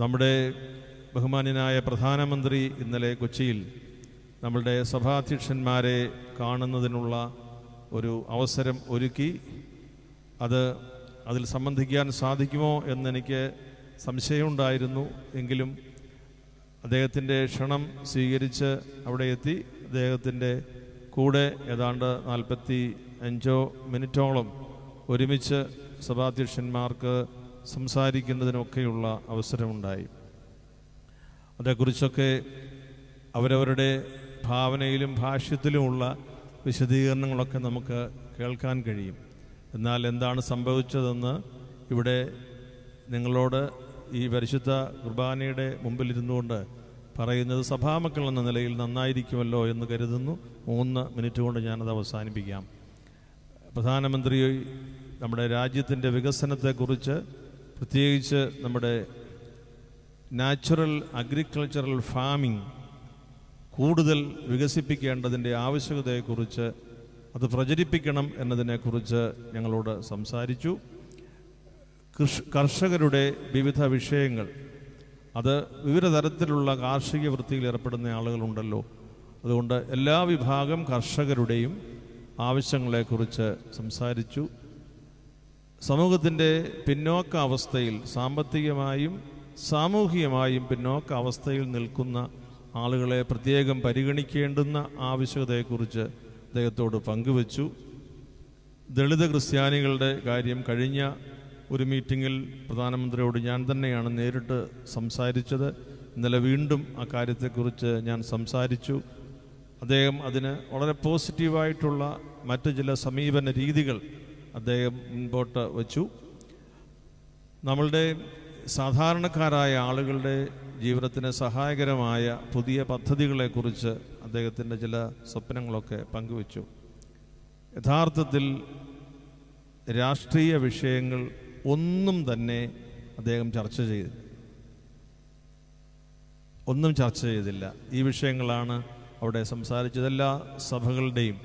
നമ്മുടെ ബഹുമാന്യനായ പ്രധാനമന്ത്രി ഇന്നലെ കൊച്ചിയിൽ നമ്മളുടെ സഭാധ്യക്ഷന്മാരെ കാണുന്നതിനുള്ള ഒരു അവസരം ഒരുക്കി അത് അതിൽ സംബന്ധിക്കാൻ സാധിക്കുമോ എന്നെനിക്ക് സംശയമുണ്ടായിരുന്നു എങ്കിലും അദ്ദേഹത്തിൻ്റെ ക്ഷണം സ്വീകരിച്ച് അവിടെ എത്തി അദ്ദേഹത്തിൻ്റെ കൂടെ ഏതാണ്ട് നാൽപ്പത്തി അഞ്ചോ മിനിറ്റോളം ഒരുമിച്ച് സഭാധ്യക്ഷന്മാർക്ക് സംസാരിക്കുന്നതിനൊക്കെയുള്ള അവസരമുണ്ടായി അതേക്കുറിച്ചൊക്കെ അവരവരുടെ ഭാവനയിലും ഭാഷ്യത്തിലുമുള്ള വിശദീകരണങ്ങളൊക്കെ നമുക്ക് കേൾക്കാൻ കഴിയും എന്നാൽ എന്താണ് സംഭവിച്ചതെന്ന് ഇവിടെ നിങ്ങളോട് ഈ പരിശുദ്ധ കുർബാനയുടെ കൊണ്ട് പറയുന്നത് സഭാമക്കൾ എന്ന നിലയിൽ നന്നായിരിക്കുമല്ലോ എന്ന് കരുതുന്നു മൂന്ന് മിനിറ്റ് കൊണ്ട് ഞാനത് അവസാനിപ്പിക്കാം പ്രധാനമന്ത്രി നമ്മുടെ രാജ്യത്തിൻ്റെ വികസനത്തെക്കുറിച്ച് പ്രത്യേകിച്ച് നമ്മുടെ നാച്ചുറൽ അഗ്രികൾച്ചറൽ ഫാമിംഗ് കൂടുതൽ വികസിപ്പിക്കേണ്ടതിൻ്റെ ആവശ്യകതയെക്കുറിച്ച് അത് പ്രചരിപ്പിക്കണം എന്നതിനെക്കുറിച്ച് ഞങ്ങളോട് സംസാരിച്ചു കർഷകരുടെ വിവിധ വിഷയങ്ങൾ അത് വിവിധ തരത്തിലുള്ള കാർഷിക വൃത്തിയിൽ ഏർപ്പെടുന്ന ആളുകളുണ്ടല്ലോ അതുകൊണ്ട് എല്ലാ വിഭാഗം കർഷകരുടെയും ആവശ്യങ്ങളെക്കുറിച്ച് സംസാരിച്ചു സമൂഹത്തിൻ്റെ പിന്നോക്ക അവസ്ഥയിൽ സാമ്പത്തികമായും സാമൂഹികമായും പിന്നോക്ക അവസ്ഥയിൽ നിൽക്കുന്ന ആളുകളെ പ്രത്യേകം പരിഗണിക്കേണ്ടുന്ന ആവശ്യകതയെക്കുറിച്ച് അദ്ദേഹത്തോട് പങ്കുവച്ചു ദളിത ക്രിസ്ത്യാനികളുടെ കാര്യം കഴിഞ്ഞ ഒരു മീറ്റിങ്ങിൽ പ്രധാനമന്ത്രിയോട് ഞാൻ തന്നെയാണ് നേരിട്ട് സംസാരിച്ചത് ഇന്നലെ വീണ്ടും ആ കാര്യത്തെക്കുറിച്ച് ഞാൻ സംസാരിച്ചു അദ്ദേഹം അതിന് വളരെ പോസിറ്റീവായിട്ടുള്ള മറ്റു ചില സമീപന രീതികൾ അദ്ദേഹം മുൻപോട്ട് വച്ചു നമ്മളുടെ സാധാരണക്കാരായ ആളുകളുടെ ജീവിതത്തിന് സഹായകരമായ പുതിയ പദ്ധതികളെക്കുറിച്ച് അദ്ദേഹത്തിൻ്റെ ചില സ്വപ്നങ്ങളൊക്കെ പങ്കുവച്ചു യഥാർത്ഥത്തിൽ രാഷ്ട്രീയ വിഷയങ്ങൾ ഒന്നും തന്നെ അദ്ദേഹം ചർച്ച ചെയ്തു ഒന്നും ചർച്ച ചെയ്തില്ല ഈ വിഷയങ്ങളാണ് അവിടെ സംസാരിച്ചത് എല്ലാ സഭകളുടെയും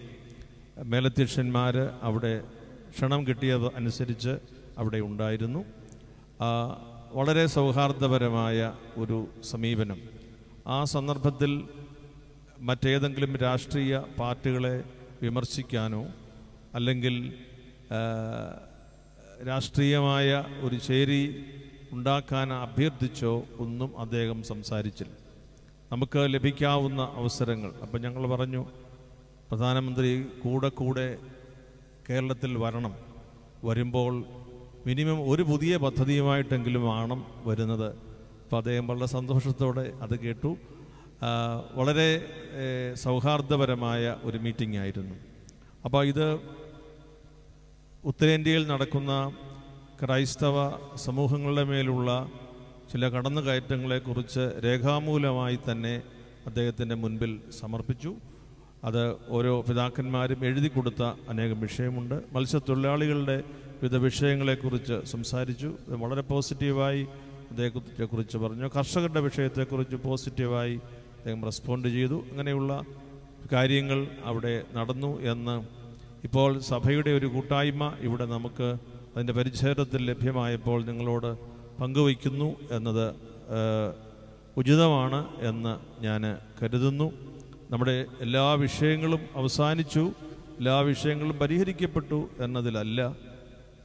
മേലധ്യക്ഷന്മാർ അവിടെ ക്ഷണം കിട്ടിയത് അനുസരിച്ച് അവിടെ ഉണ്ടായിരുന്നു വളരെ സൗഹാർദ്ദപരമായ ഒരു സമീപനം ആ സന്ദർഭത്തിൽ മറ്റേതെങ്കിലും രാഷ്ട്രീയ പാർട്ടികളെ വിമർശിക്കാനോ അല്ലെങ്കിൽ രാഷ്ട്രീയമായ ഒരു ചേരി ഉണ്ടാക്കാൻ അഭ്യർത്ഥിച്ചോ ഒന്നും അദ്ദേഹം സംസാരിച്ചില്ല നമുക്ക് ലഭിക്കാവുന്ന അവസരങ്ങൾ അപ്പം ഞങ്ങൾ പറഞ്ഞു പ്രധാനമന്ത്രി കൂടെ കൂടെ കേരളത്തിൽ വരണം വരുമ്പോൾ മിനിമം ഒരു പുതിയ പദ്ധതിയുമായിട്ടെങ്കിലും ആണം വരുന്നത് അപ്പോൾ അദ്ദേഹം വളരെ സന്തോഷത്തോടെ അത് കേട്ടു വളരെ സൗഹാർദ്ദപരമായ ഒരു മീറ്റിംഗ് ആയിരുന്നു അപ്പോൾ ഇത് ഉത്തരേന്ത്യയിൽ നടക്കുന്ന ക്രൈസ്തവ സമൂഹങ്ങളുടെ മേലുള്ള ചില കടന്നുകയറ്റങ്ങളെക്കുറിച്ച് രേഖാമൂലമായി തന്നെ അദ്ദേഹത്തിൻ്റെ മുൻപിൽ സമർപ്പിച്ചു അത് ഓരോ പിതാക്കന്മാരും എഴുതി കൊടുത്ത അനേകം വിഷയമുണ്ട് മത്സ്യത്തൊഴിലാളികളുടെ വിവിധ വിഷയങ്ങളെക്കുറിച്ച് സംസാരിച്ചു വളരെ പോസിറ്റീവായി അദ്ദേഹത്തെക്കുറിച്ച് പറഞ്ഞു കർഷകരുടെ വിഷയത്തെക്കുറിച്ച് പോസിറ്റീവായി അദ്ദേഹം റെസ്പോണ്ട് ചെയ്തു അങ്ങനെയുള്ള കാര്യങ്ങൾ അവിടെ നടന്നു എന്ന് ഇപ്പോൾ സഭയുടെ ഒരു കൂട്ടായ്മ ഇവിടെ നമുക്ക് അതിൻ്റെ പരിച്ഛേദത്തിൽ ലഭ്യമായപ്പോൾ നിങ്ങളോട് പങ്കുവയ്ക്കുന്നു എന്നത് ഉചിതമാണ് എന്ന് ഞാൻ കരുതുന്നു നമ്മുടെ എല്ലാ വിഷയങ്ങളും അവസാനിച്ചു എല്ലാ വിഷയങ്ങളും പരിഹരിക്കപ്പെട്ടു എന്നതിലല്ല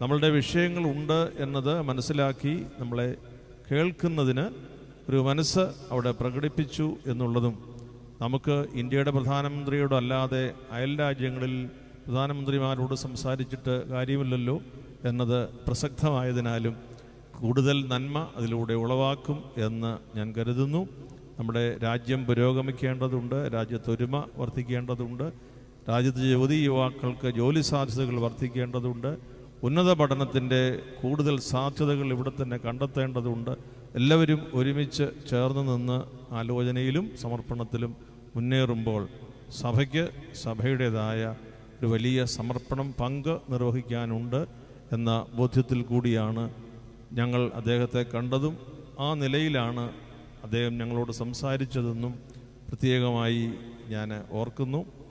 നമ്മളുടെ വിഷയങ്ങളുണ്ട് എന്നത് മനസ്സിലാക്കി നമ്മളെ കേൾക്കുന്നതിന് ഒരു മനസ്സ് അവിടെ പ്രകടിപ്പിച്ചു എന്നുള്ളതും നമുക്ക് ഇന്ത്യയുടെ പ്രധാനമന്ത്രിയോട് അല്ലാതെ അയൽ രാജ്യങ്ങളിൽ പ്രധാനമന്ത്രിമാരോട് സംസാരിച്ചിട്ട് കാര്യമില്ലല്ലോ എന്നത് പ്രസക്തമായതിനാലും കൂടുതൽ നന്മ അതിലൂടെ ഉളവാക്കും എന്ന് ഞാൻ കരുതുന്നു നമ്മുടെ രാജ്യം പുരോഗമിക്കേണ്ടതുണ്ട് രാജ്യത്തൊരുമ വർദ്ധിക്കേണ്ടതുണ്ട് രാജ്യത്ത് യുവതി യുവാക്കൾക്ക് ജോലി സാധ്യതകൾ വർദ്ധിക്കേണ്ടതുണ്ട് ഉന്നത പഠനത്തിൻ്റെ കൂടുതൽ സാധ്യതകൾ ഇവിടെ തന്നെ കണ്ടെത്തേണ്ടതുണ്ട് എല്ലാവരും ഒരുമിച്ച് ചേർന്ന് നിന്ന് ആലോചനയിലും സമർപ്പണത്തിലും മുന്നേറുമ്പോൾ സഭയ്ക്ക് സഭയുടേതായ ഒരു വലിയ സമർപ്പണം പങ്ക് നിർവഹിക്കാനുണ്ട് എന്ന ബോധ്യത്തിൽ കൂടിയാണ് ഞങ്ങൾ അദ്ദേഹത്തെ കണ്ടതും ആ നിലയിലാണ് അദ്ദേഹം ഞങ്ങളോട് സംസാരിച്ചതെന്നും പ്രത്യേകമായി ഞാൻ ഓർക്കുന്നു